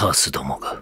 カースどもが。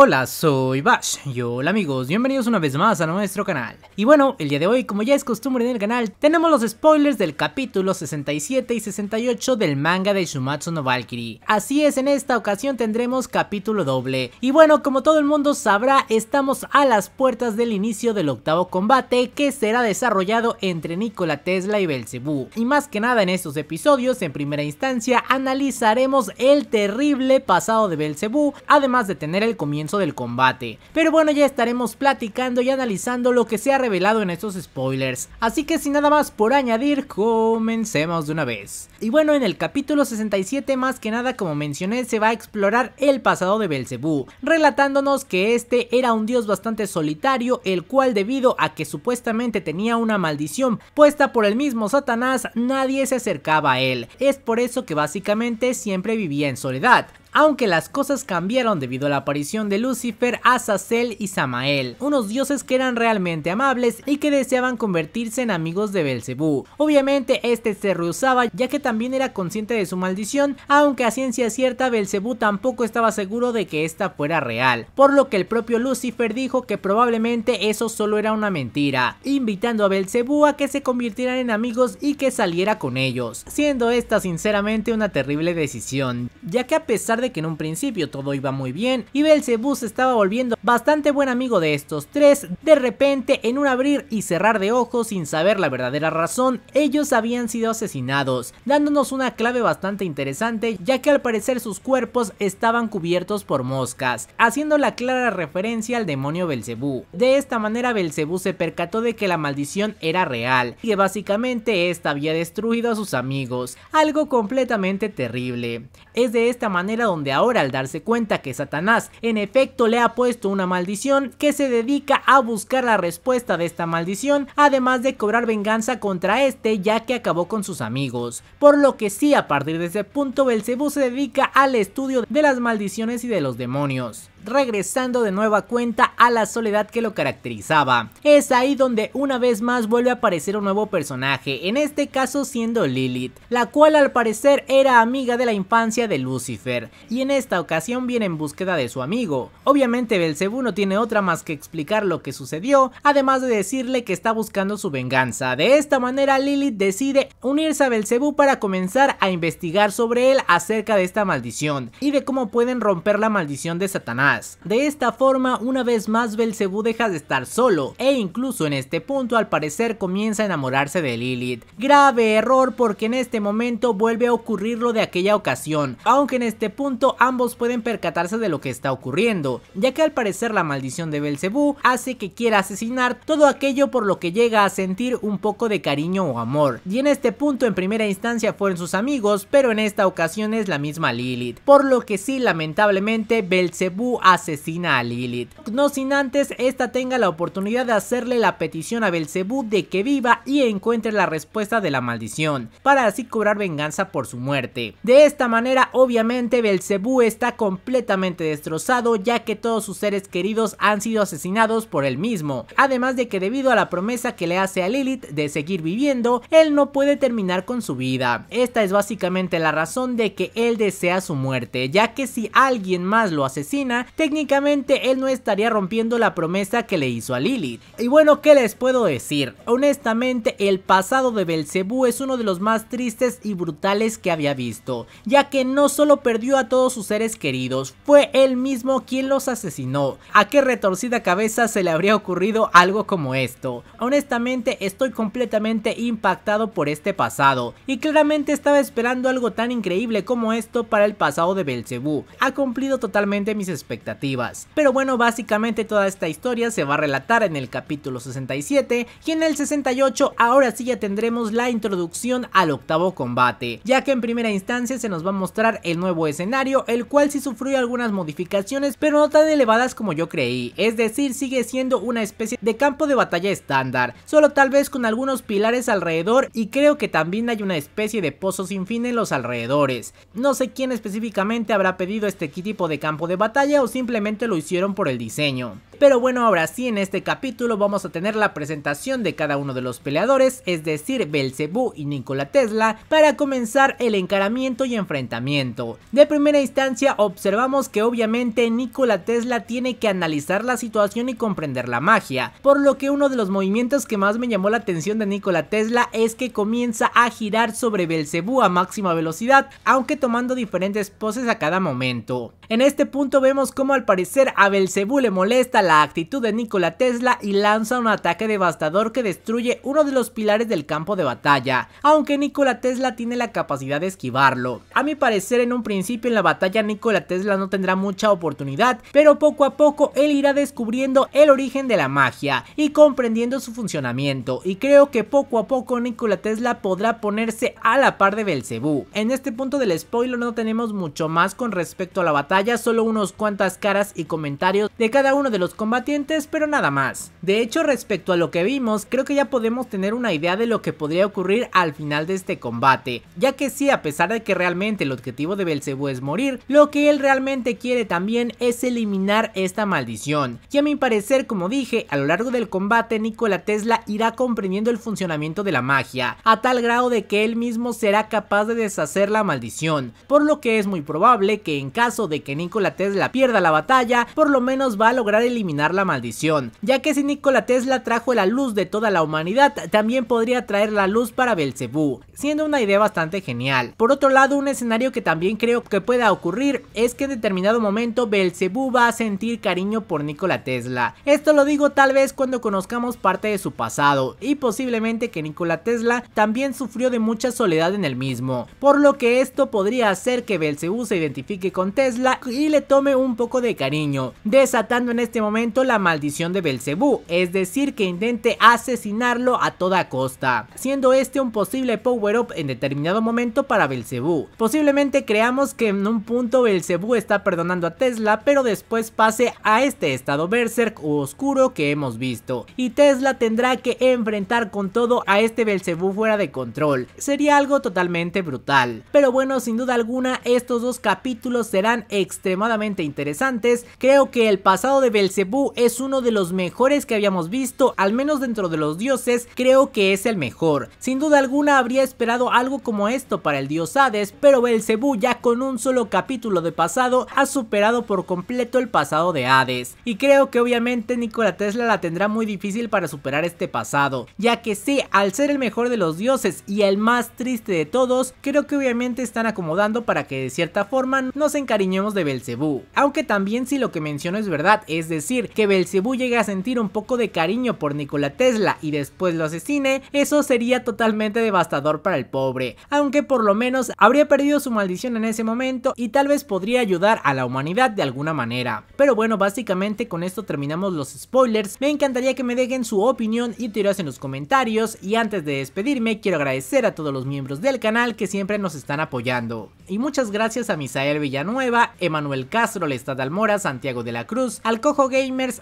Hola, soy Bash y hola amigos, bienvenidos una vez más a nuestro canal. Y bueno, el día de hoy, como ya es costumbre en el canal, tenemos los spoilers del capítulo 67 y 68 del manga de Shumatsu no Valkyrie. Así es, en esta ocasión tendremos capítulo doble. Y bueno, como todo el mundo sabrá, estamos a las puertas del inicio del octavo combate que será desarrollado entre Nikola Tesla y Belcebú. Y más que nada en estos episodios, en primera instancia, analizaremos el terrible pasado de Belcebú, además de tener el comienzo del combate. Pero bueno, ya estaremos platicando y analizando lo que se ha revelado en estos spoilers. Así que sin nada más por añadir, comencemos de una vez. Y bueno, en el capítulo 67 más que nada como mencioné se va a explorar el pasado de Belcebú, relatándonos que este era un dios bastante solitario el cual debido a que supuestamente tenía una maldición puesta por el mismo Satanás nadie se acercaba a él, es por eso que básicamente siempre vivía en soledad, aunque las cosas cambiaron debido a la aparición de Lucifer, Azazel y Samael, unos dioses que eran realmente amables y que deseaban convertirse en amigos de Belcebú. Obviamente este se rehusaba ya que también era consciente de su maldición, aunque a ciencia cierta Belcebú tampoco estaba seguro de que esta fuera real, por lo que el propio Lucifer dijo que probablemente eso solo era una mentira, invitando a Belcebú a que se convirtieran en amigos y que saliera con ellos, siendo esta sinceramente una terrible decisión, ya que a pesar de que en un principio todo iba muy bien y Belzebú se estaba volviendo bastante buen amigo de estos tres, de repente en un abrir y cerrar de ojos sin saber la verdadera razón, ellos habían sido asesinados, dándonos una clave bastante interesante ya que al parecer sus cuerpos estaban cubiertos por moscas, haciendo la clara referencia al demonio Belcebú. De esta manera Belcebú se percató de que la maldición era real y que básicamente esta había destruido a sus amigos, algo completamente terrible. Es de esta manera donde ahora al darse cuenta que Satanás en efecto le ha puesto una maldición que se dedica a buscar la respuesta de esta maldición, además de cobrar venganza contra este ya que acabó con sus amigos. Por lo que sí, a partir de ese punto, Belcebú se dedica al estudio de las maldiciones y de los demonios regresando de nueva cuenta a la soledad que lo caracterizaba. Es ahí donde una vez más vuelve a aparecer un nuevo personaje, en este caso siendo Lilith, la cual al parecer era amiga de la infancia de Lucifer, y en esta ocasión viene en búsqueda de su amigo. Obviamente Belcebú no tiene otra más que explicar lo que sucedió, además de decirle que está buscando su venganza. De esta manera Lilith decide unirse a Belcebú para comenzar a investigar sobre él acerca de esta maldición y de cómo pueden romper la maldición de Satanás. De esta forma, una vez más Belcebú deja de estar solo e incluso en este punto al parecer comienza a enamorarse de Lilith. Grave error porque en este momento vuelve a ocurrir lo de aquella ocasión, aunque en este punto ambos pueden percatarse de lo que está ocurriendo, ya que al parecer la maldición de Belcebú hace que quiera asesinar todo aquello por lo que llega a sentir un poco de cariño o amor. Y en este punto en primera instancia fueron sus amigos, pero en esta ocasión es la misma Lilith, por lo que sí lamentablemente Belcebú asesina a Lilith. No sin antes, esta tenga la oportunidad de hacerle la petición a Belcebú de que viva y encuentre la respuesta de la maldición, para así cobrar venganza por su muerte. De esta manera, obviamente, Belcebú está completamente destrozado ya que todos sus seres queridos han sido asesinados por él mismo, además de que debido a la promesa que le hace a Lilith de seguir viviendo, él no puede terminar con su vida. Esta es básicamente la razón de que él desea su muerte, ya que si alguien más lo asesina, técnicamente él no estaría rompiendo la promesa que le hizo a Lilith. Y bueno, ¿qué les puedo decir? Honestamente, el pasado de Belcebú es uno de los más tristes y brutales que había visto, ya que no solo perdió a todos sus seres queridos, fue él mismo quien los asesinó. ¿A qué retorcida cabeza se le habría ocurrido algo como esto? Honestamente, estoy completamente impactado por este pasado, y claramente estaba esperando algo tan increíble como esto para el pasado de Belcebú. Ha cumplido totalmente mis expectativas expectativas. Pero bueno, básicamente toda esta historia se va a relatar en el capítulo 67 y en el 68 ahora sí ya tendremos la introducción al octavo combate, ya que en primera instancia se nos va a mostrar el nuevo escenario, el cual sí sufrió algunas modificaciones, pero no tan elevadas como yo creí, es decir, sigue siendo una especie de campo de batalla estándar, solo tal vez con algunos pilares alrededor y creo que también hay una especie de pozo sin fin en los alrededores. No sé quién específicamente habrá pedido este tipo de campo de batalla simplemente lo hicieron por el diseño. Pero bueno, ahora sí, en este capítulo vamos a tener la presentación de cada uno de los peleadores, es decir, Belcebú y Nikola Tesla, para comenzar el encaramiento y enfrentamiento. De primera instancia observamos que obviamente Nikola Tesla tiene que analizar la situación y comprender la magia, por lo que uno de los movimientos que más me llamó la atención de Nikola Tesla es que comienza a girar sobre Belcebú a máxima velocidad, aunque tomando diferentes poses a cada momento. En este punto vemos cómo al parecer a Belcebú le molesta la actitud de Nikola Tesla y lanza un ataque devastador que destruye uno de los pilares del campo de batalla, aunque Nikola Tesla tiene la capacidad de esquivarlo. A mi parecer en un principio en la batalla Nikola Tesla no tendrá mucha oportunidad, pero poco a poco él irá descubriendo el origen de la magia y comprendiendo su funcionamiento y creo que poco a poco Nikola Tesla podrá ponerse a la par de Belcebú. En este punto del spoiler no tenemos mucho más con respecto a la batalla, solo unos cuantas caras y comentarios de cada uno de los combatientes, pero nada más. De hecho, respecto a lo que vimos, creo que ya podemos tener una idea de lo que podría ocurrir al final de este combate, ya que sí, a pesar de que realmente el objetivo de Belcebú es morir, lo que él realmente quiere también es eliminar esta maldición. Y a mi parecer, como dije, a lo largo del combate Nikola Tesla irá comprendiendo el funcionamiento de la magia, a tal grado de que él mismo será capaz de deshacer la maldición, por lo que es muy probable que en caso de que Nikola Tesla pierda la batalla, por lo menos va a lograr eliminar la maldición, ya que si Nikola Tesla trajo la luz de toda la humanidad, también podría traer la luz para Belcebú, siendo una idea bastante genial. Por otro lado, un escenario que también creo que pueda ocurrir es que en determinado momento Belcebú va a sentir cariño por Nikola Tesla. Esto lo digo tal vez cuando conozcamos parte de su pasado y posiblemente que Nikola Tesla también sufrió de mucha soledad en el mismo, por lo que esto podría hacer que Belcebú se identifique con Tesla y le tome un poco de cariño, desatando en este momento la maldición de Belcebú, es decir que intente asesinarlo a toda costa, siendo este un posible power up en determinado momento para Belcebú. Posiblemente creamos que en un punto Belcebú está perdonando a Tesla pero después pase a este estado berserk o oscuro que hemos visto y Tesla tendrá que enfrentar con todo a este Belcebú fuera de control, sería algo totalmente brutal. Pero bueno sin duda alguna estos dos capítulos serán extremadamente interesantes, creo que el pasado de Belzebú es uno de los mejores que habíamos visto, al menos dentro de los dioses, creo que es el mejor. Sin duda alguna habría esperado algo como esto para el dios Hades, pero Belcebú ya con un solo capítulo de pasado ha superado por completo el pasado de Hades. Y creo que obviamente Nikola Tesla la tendrá muy difícil para superar este pasado, ya que sí, al ser el mejor de los dioses y el más triste de todos, creo que obviamente están acomodando para que de cierta forma nos encariñemos de Belcebú. Aunque también si lo que menciono es verdad, es decir, que Belcebú llegue a sentir un poco de cariño por Nikola Tesla y después lo asesine, eso sería totalmente devastador para el pobre, aunque por lo menos habría perdido su maldición en ese momento y tal vez podría ayudar a la humanidad de alguna manera. Pero bueno, básicamente con esto terminamos los spoilers, me encantaría que me dejen su opinión y teorías en los comentarios y antes de despedirme quiero agradecer a todos los miembros del canal que siempre nos están apoyando. Y muchas gracias a Misael Villanueva, Emanuel Castro, Lestad Almora, Santiago de la Cruz, Alcojo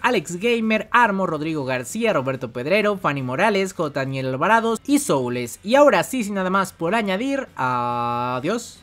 Alex Gamer, Armo, Rodrigo García, Roberto Pedrero, Fanny Morales, J. Daniel Alvarado y Soules. Y ahora sí, sin nada más por añadir, adiós.